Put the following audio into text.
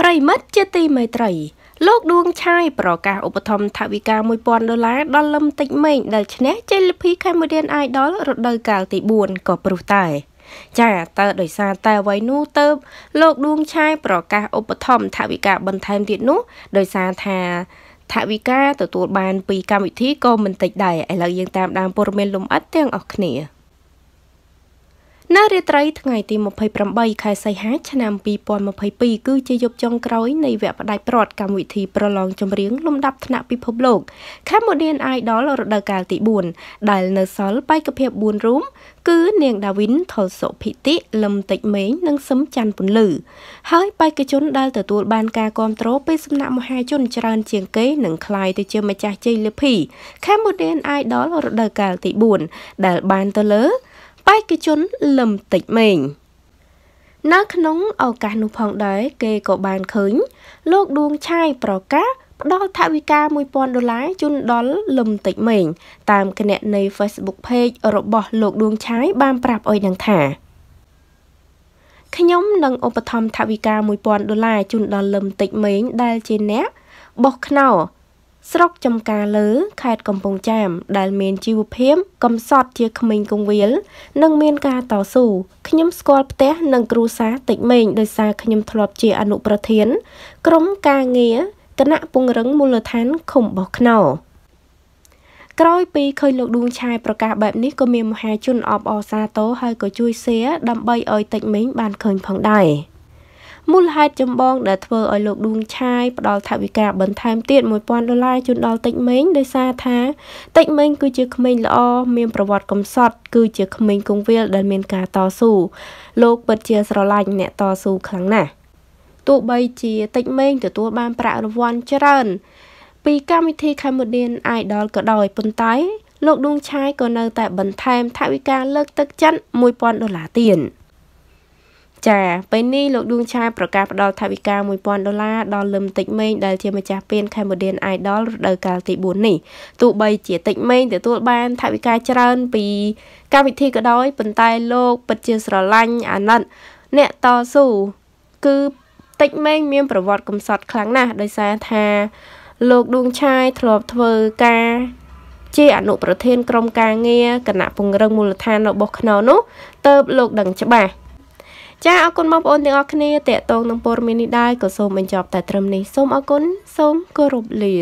ប្រិមិត្តជាទីមេត្រី លោកដួងឆាយប្រកាសឧបត្ថម្ភថវិកា1000ដុល្លារដល់លំតិចម៉េងដែលឈ្នះ JLP Cambodian Idol រដូវកាលទី4ក៏ព្រោះតែចាតើដោយសារតែអ្វីនោះទៅលោកដួងឆាយប្រកាសឧបត្ថម្ភថវិកាបន្ថែមទៀតនោះ ដោយសារថា ថវិកាទទួលបានពីកម្មវិធីក៏មិនតិចដែរឥឡូវយើងតាមដានព័ត៌មានលំអិតទាំងអស់គ្នា។នៅរាត្រីថ្ងៃទី28ខែសីហាឆ្នាំ2022គឺជាយប់ចុងក្រោយនៃវគ្គផ្ដាច់ព្រាត់កម្មវិធីប្រឡងចម្រៀងលំដាប់ថ្នាក់ពិភពលោក Cambodian Idol រដូវកាលទី4ដែលនៅសល់បេក្ខភាព4រូបគឺនាងដាវីនថុលសុភិតិលឹមតិចមេងនិងសឹមច័ន្ទពន្លឺហើយបេក្ខជនដែលទទួលបានការគ្រប់គ្រងពីសំណាក់មហាជនច្រើនជាងគេនឹងក្លាយទៅជាម្ចាស់ជ័យលាភី Cambodian Idol រដូវកាលទី4ដែលបានទៅលើបេក្ខជនលឹមតិចម៉េងនៅក្នុងឱកាសនោះផងដែរគេក៏បានឃើញលោកដួងឆាយប្រកាសផ្ដល់ថវិកា1000ដុល្លារជូនដល់លឹមតិចម៉េងតាមគណនី Facebook Page របស់លោកដួងឆាយបានប្រាប់អុយនឹងថាខ្ញុំនឹងឧបត្ថម្ភថវិកា1000ដុល្លារជូនដល់លឹមតិចម៉េងដែលជាអ្នកបោះខ្នោស្រុកចំការលើខេត្តកំពង់ចាមដែលមានជីវភាពកំសត់ជាក្មេងគង្វាលនិង មានការតស៊ូខ្ញុំស្គាល់ផ្ទះនិង គ្រួសារតិចមេងដោយសារខ្ញុំធ្លាប់ជាអនុប្រធានក្រុមការងារគណៈពង្រឹងមូលដ្ឋានឃុំបោះខ្នោ ក្រោយពីឃើញលោកដួងឆាយប្រកាសបែបនេះក៏មានមហាជន អបអរសាទរហើយក៏ជួយ share ដើម្បីឲ្យតិចមេងបានឃើញ ផងដែរ។មូលហេតុចម្បង ដែលធ្វើឲ្យលោកដួងឆាយផ្ដល់ថវិកាបន្ថែមទៀត1000ដុល្លារជូនដល់តិចមេងដោយសារថាតិចមេងគឺជាក្មេងល្អមានប្រវត្តិកំសត់គឺជាក្មេងគង្វាលដែលមានការតស៊ូលោកពិតជាស្រឡាញ់អ្នកតស៊ូខ្លាំងណាស់ទោះបីជាតិចមេងទទួលបានប្រាក់រង្វាន់ច្រើនពីកម្មវិធី Cambodian Idol ក៏ដោយប៉ុន្តែលោកដួងឆាយក៏នៅតែបន្ថែមថវិកាលើកទឹកចិត្ត1000ដុល្លារទៀត។ចាពេលនេះលោកដួងឆាប្រកាសផ្តល់ថវិកា1000ដុល្លារដល់លឹមតិចមេងដែលជាម្ចាស់ពាន Cambodian Idol រដូវកាលទី4នេះទោះបីជាតិចមេងទទួលបានថវិកាច្រើនពីកម្មវិធីក៏ដោយប៉ុន្តែលោកពិតជាស្រឡាញ់អាណិតអ្នកតស៊ូគឺតិចមេងមាន ប្រវត្តិកំសត់ខ្លាំងណាស់ដោយសារថា លោកដួងឆាយធ្លាប់ធ្វើការ ជា អនុប្រធានក្រុមការងារគណៈពង្រឹងមូលដ្ឋានរបស់ខ្នងនោះ ទៅលោកដឹងច្បាស់ចាអរគុណបងប្អូនទាំងអស់គ្នាតេតងនឹងព័ត៌មាននេះដែរក៏សូមបញ្ចប់តែត្រឹមនេះសូមអរគុណសូមគោរពលា